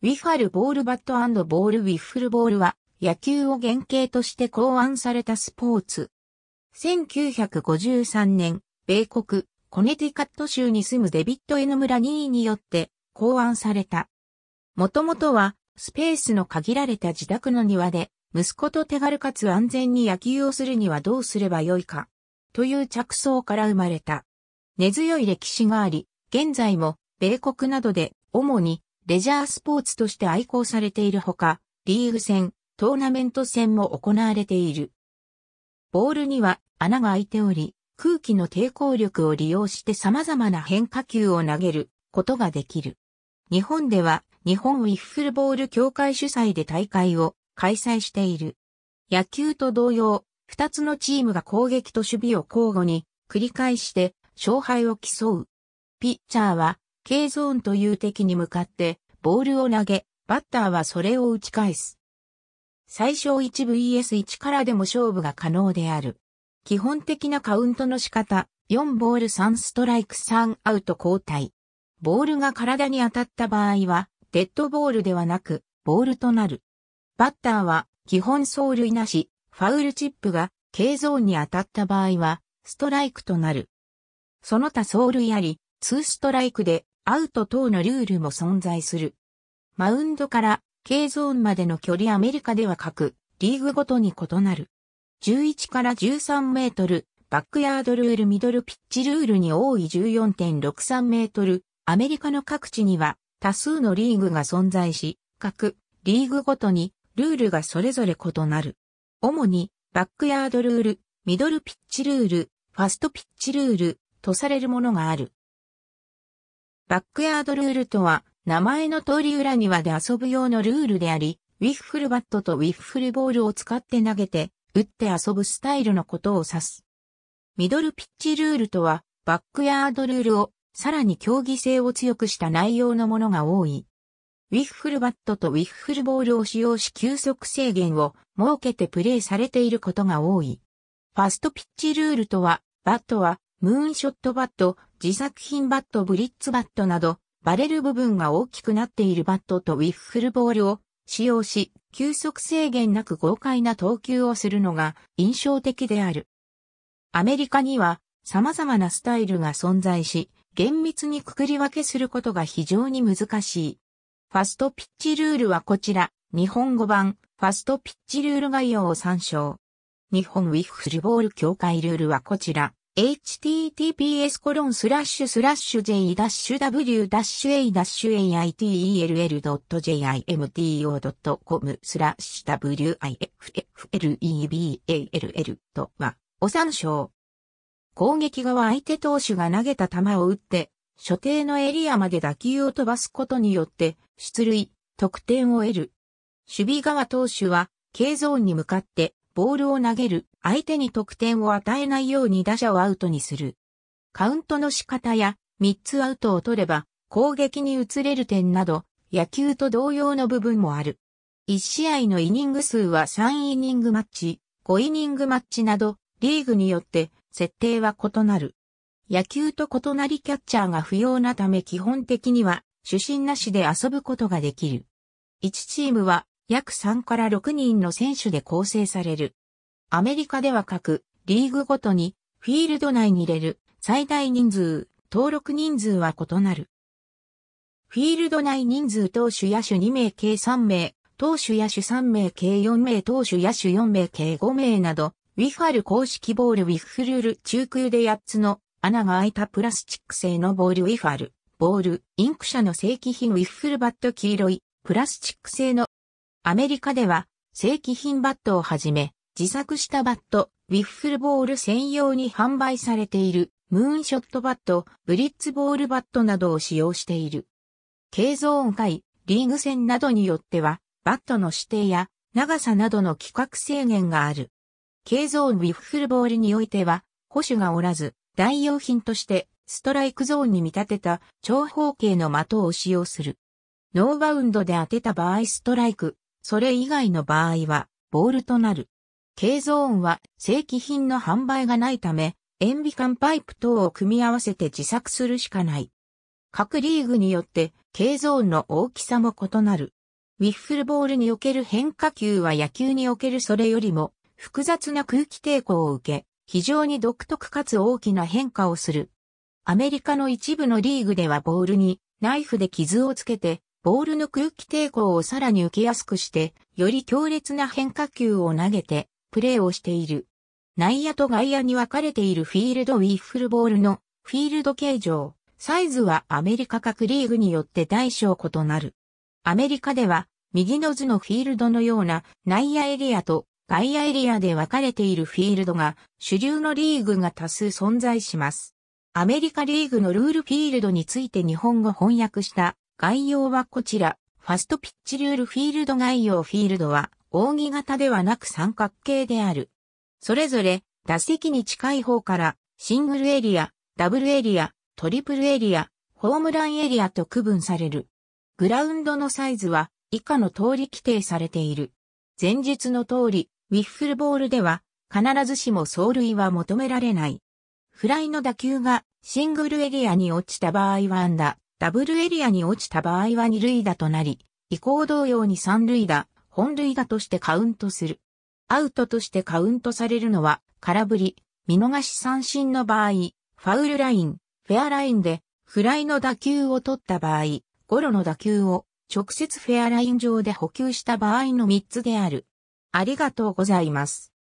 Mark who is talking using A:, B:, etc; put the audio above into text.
A: ウィファルボールバットボールウィッフルボールは野球を原型として考案されたスポーツ。1953年、米国、コネティカット州に住むデビッド・エノムラニーによって考案された。もともとはスペースの限られた自宅の庭で息子と手軽かつ安全に野球をするにはどうすればよいかという着想から生まれた。根強い歴史があり、現在も米国などで主にレジャースポーツとして愛好されているほか、リーグ戦、トーナメント戦も行われている。ボールには穴が開いており、空気の抵抗力を利用して様々な変化球を投げることができる。日本では日本ウィッフルボール協会主催で大会を開催している。野球と同様、二つのチームが攻撃と守備を交互に繰り返して勝敗を競う。ピッチャーは K ゾーンという敵に向かってボールを投げ、バッターはそれを打ち返す。最小 1vs1 からでも勝負が可能である。基本的なカウントの仕方、4ボール3ストライク3アウト交代。ボールが体に当たった場合は、デッドボールではなく、ボールとなる。バッターは、基本走塁なし、ファウルチップが、K ゾーンに当たった場合は、ストライクとなる。その他走塁あり、2ストライクで、アウト等のルールも存在する。マウンドから K ゾーンまでの距離アメリカでは各リーグごとに異なる。11から13メートル、バックヤードルールミドルピッチルールに多い14.63メートル、アメリカの各地には多数のリーグが存在し、各リーグごとにルールがそれぞれ異なる。主にバックヤードルール、ミドルピッチルール、ファストピッチルールとされるものがある。バックヤードルールとは、名前の通り裏庭で遊ぶ用のルールであり、ウィッフルバットとウィッフルボールを使って投げて、打って遊ぶスタイルのことを指す。ミドルピッチルールとは、バックヤードルールを、さらに競技性を強くした内容のものが多い。ウィッフルバットとウィッフルボールを使用し球速制限を設けてプレーされていることが多い。ファストピッチルールとは、バットはムーンショットバット、自作品バットブリッツバットなど、バレる部分が大きくなっているバットとウィッフルボールを使用し、球速制限なく豪快な投球をするのが印象的である。アメリカには様々なスタイルが存在し、厳密にくくり分けすることが非常に難しい。ファストピッチルールはこちら、日本語版、ファストピッチルール概要を参照。日本ウィッフルボール協会ルールはこちら。https コロンスラッシュスラッシュ j-w-a-i-t-e-l-l.jimto.com スラッシュ wiffleball とは、お参照。攻撃側相手投手が投げた球を打って、所定のエリアまで打球を飛ばすことによって、出塁、得点を得る。守備側投手は、K ゾーンに向かって、ボールを投げる、相手に得点を与えないように打者をアウトにする。カウントの仕方や、3つアウトを取れば、攻撃に移れる点など、野球と同様の部分もある。1試合のイニング数は3イニングマッチ、5イニングマッチなど、リーグによって設定は異なる。野球と異なりキャッチャーが不要なため基本的には、主審なしで遊ぶことができる。1チームは約3から6人の選手で構成される。アメリカでは各リーグごとにフィールド内に入れる最大人数、登録人数は異なる。フィールド内人数投手野手2名計3名、投手野手3名計4名、投手野手4名計5名など、ウィファル公式ボールウィフルル中空で8つの穴が開いたプラスチック製のボールウィファル、ボール、インク社の正規品ウィッフルバット黄色い、プラスチック製のアメリカでは、正規品バットをはじめ、自作したバット、ウィッフルボール専用に販売されている、ムーンショットバット、ブリッツボールバットなどを使用している。軽ゾーン外、リーグ戦などによっては、バットの指定や長さなどの規格制限がある。軽ゾーンウィッフルボールにおいては、保守がおらず、代用品としてストライクゾーンに見立てた長方形の的を使用する。ノーバウンドで当てた場合ストライク、それ以外の場合は、ボールとなる。K ゾーンは正規品の販売がないため、塩ビ管パイプ等を組み合わせて自作するしかない。各リーグによって K ゾーンの大きさも異なる。ウィッフルボールにおける変化球は野球におけるそれよりも複雑な空気抵抗を受け、非常に独特かつ大きな変化をする。アメリカの一部のリーグではボールにナイフで傷をつけてボールの空気抵抗をさらに受けやすくして、より強烈な変化球を投げて、プレーをしている。内野と外野に分かれているフィールドウィッフルボールのフィールド形状、サイズはアメリカ各リーグによって大小異なる。アメリカでは、右の図のフィールドのような内野エリアと外野エリアで分かれているフィールドが主流のリーグが多数存在します。アメリカリーグのルールフィールドについて日本語翻訳した概要はこちら。ファストピッチルールフィールド概要フィールドは、扇形ではなく三角形である。それぞれ、打席に近い方から、シングルエリア、ダブルエリア、トリプルエリア、ホームランエリアと区分される。グラウンドのサイズは、以下の通り規定されている。前述の通り、ウィッフルボールでは、必ずしも走塁は求められない。フライの打球がシングルエリアに落ちた場合はアンダブルエリアに落ちた場合は二塁打となり、移行同様に三塁打、本塁打としてカウントする。アウトとしてカウントされるのは、空振り、見逃し三振の場合、ファウルライン、フェアラインで、フライの打球を取った場合、ゴロの打球を直接フェアライン上で補給した場合の3つである。ありがとうございます。